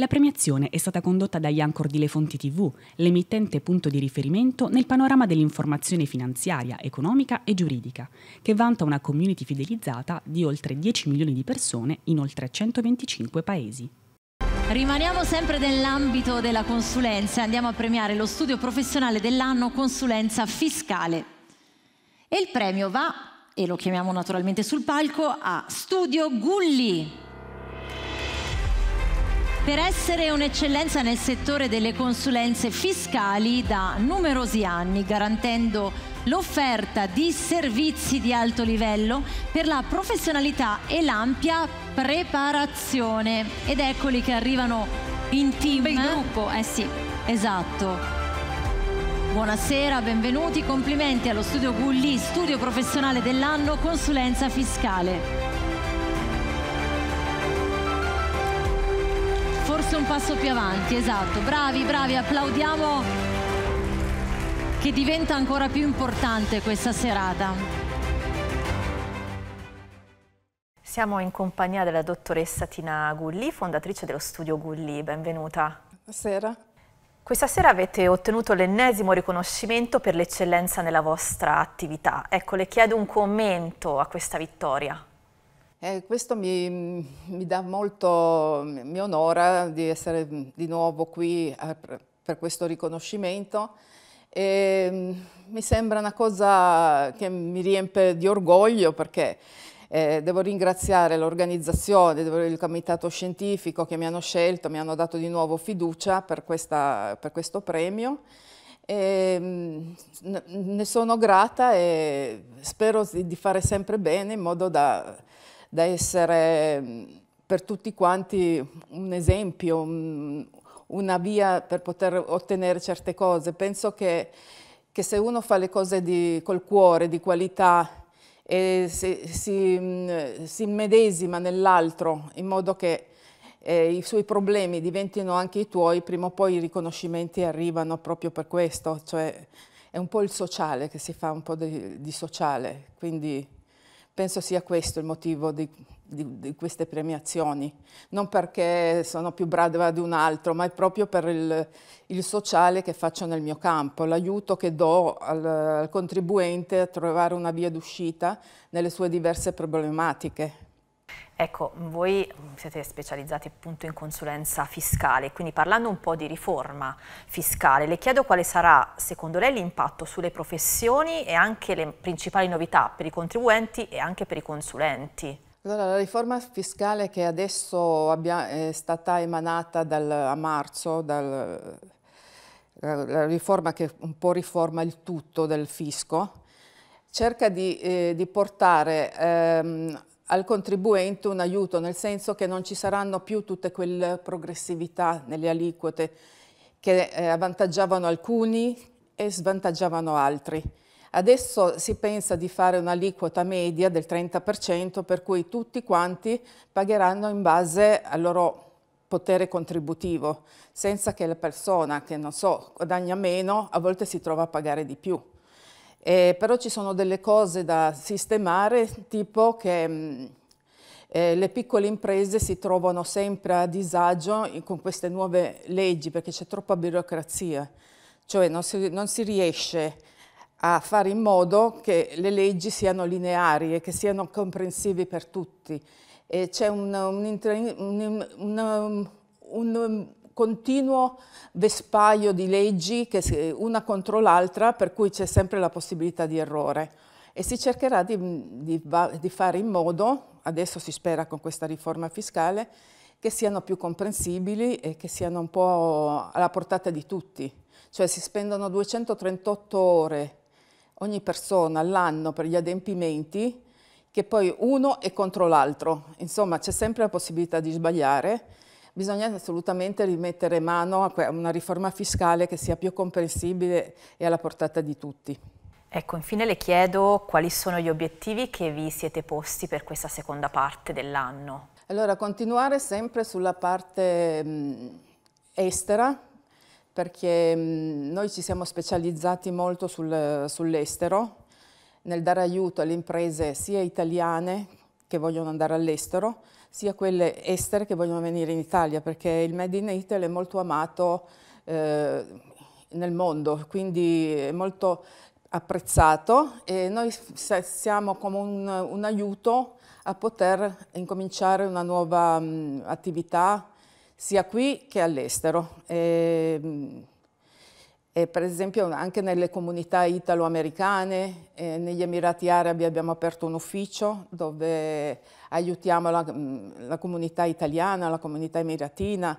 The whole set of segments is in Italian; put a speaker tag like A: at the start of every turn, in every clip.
A: La premiazione è stata condotta dagli Anchor di Le Fonti TV, l'emittente punto di riferimento nel panorama dell'informazione finanziaria, economica e giuridica, che vanta una community fidelizzata di oltre 10 milioni di persone in oltre 125 paesi.
B: Rimaniamo sempre nell'ambito della consulenza e andiamo a premiare lo studio professionale dell'anno consulenza fiscale. E il premio va, e lo chiamiamo naturalmente sul palco, a Studio Gulli per essere un'eccellenza nel settore delle consulenze fiscali da numerosi anni, garantendo l'offerta di servizi di alto livello per la professionalità e l'ampia preparazione. Ed eccoli che arrivano in team. Il gruppo, eh sì. Esatto. Buonasera, benvenuti, complimenti allo studio Gulli, studio professionale dell'anno consulenza fiscale. forse un passo più avanti, esatto. Bravi, bravi, applaudiamo che diventa ancora più
A: importante questa serata. Siamo in compagnia della dottoressa Tina Gulli, fondatrice dello studio Gulli. Benvenuta. Buonasera. Questa sera avete ottenuto l'ennesimo riconoscimento per l'eccellenza nella vostra attività. Ecco, le chiedo un commento a questa vittoria.
C: Eh, questo mi, mi, dà molto, mi onora di essere di nuovo qui a, eh, per questo riconoscimento e mm, mi sembra una cosa che mi riempie di orgoglio perché eh, devo ringraziare l'organizzazione, il comitato scientifico che mi hanno scelto, mi hanno dato di nuovo fiducia per, questa, per questo premio. E, mm, ne sono grata e spero di fare sempre bene in modo da da essere per tutti quanti un esempio, una via per poter ottenere certe cose. Penso che, che se uno fa le cose di, col cuore, di qualità, e si, si, si medesima nell'altro in modo che eh, i suoi problemi diventino anche i tuoi, prima o poi i riconoscimenti arrivano proprio per questo, cioè è un po' il sociale che si fa, un po' di, di sociale, quindi Penso sia questo il motivo di, di, di, queste premiazioni, non perché sono più brava di un altro, ma è proprio per il, il sociale che faccio nel mio campo, l'aiuto che do al, al contribuente a trovare una via d'uscita nelle sue diverse problematiche.
A: Ecco, voi siete specializzati appunto in consulenza fiscale, quindi parlando un po' di riforma fiscale, le chiedo quale sarà secondo lei l'impatto sulle professioni e anche le principali novità per i contribuenti e anche per i consulenti.
C: Allora, la riforma fiscale che adesso abbia, è stata emanata dal, a marzo, dal, la, la, riforma che un po' riforma il tutto del fisco, cerca di, eh, di portare ehm, al contribuente un aiuto, nel senso che non ci saranno più tutte quelle progressività nelle aliquote che eh, avvantaggiavano alcuni e svantaggiavano altri. Adesso si pensa di fare un'aliquota media del 30% per cui tutti quanti pagheranno in base al loro potere contributivo, senza che la persona che, non so, guadagna meno, a volte si trova a pagare di più. Eh, però ci sono delle cose da sistemare, tipo che mm, eh, le piccole imprese si trovano sempre a disagio con queste nuove leggi perché c'è troppa burocrazia, cioè non si, non si riesce a fare in modo che le leggi siano lineari e che siano comprensive per tutti. C'è un, un, un, un continuo vespaio di leggi che, una contro l'altra per cui c'è sempre la possibilità di errore e si cercherà di, mm, di, di fare in modo, adesso si spera con questa riforma fiscale, che siano più comprensibili e che siano un po' alla portata di tutti. Cioè si spendono 238 ore ogni persona all'anno per gli adempimenti, che poi uno è contro l'altro. Insomma, c'è sempre la possibilità di sbagliare bisogna assolutamente rimettere mano a una riforma fiscale che sia più comprensibile e alla portata di tutti. Ecco, infine le chiedo quali sono gli obiettivi che vi siete posti per questa seconda parte
A: dell'anno.
C: Allora, continuare sempre sulla parte mh, estera, perché mh, noi ci siamo specializzati molto sul, sull'estero, nel dare aiuto alle imprese sia italiane che vogliono andare all'estero, sia quelle estere che vogliono venire in Italia, perché il Made in Italy è molto amato eh, nel mondo, quindi è molto apprezzato e noi siamo come un, un aiuto a poter incominciare una nuova mh, attività sia qui che all'estero. Ehm, e eh, per esempio anche nelle comunità italo-americane, eh, negli Emirati Arabi abbiamo aperto un ufficio dove aiutiamo la, mm, la, comunità italiana, la comunità emiratina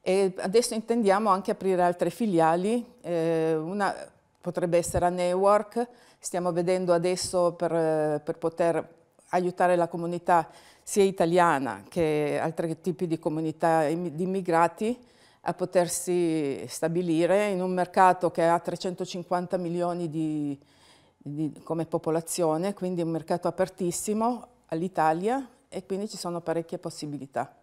C: e adesso intendiamo anche aprire altre filiali, eh, una potrebbe essere a Newark, stiamo vedendo adesso per, eh, per poter aiutare la comunità sia italiana che altri tipi di comunità di immigrati a potersi stabilire in un mercato che ha 350 milioni di, di, come popolazione, quindi un mercato apertissimo all'Italia e quindi ci sono parecchie possibilità.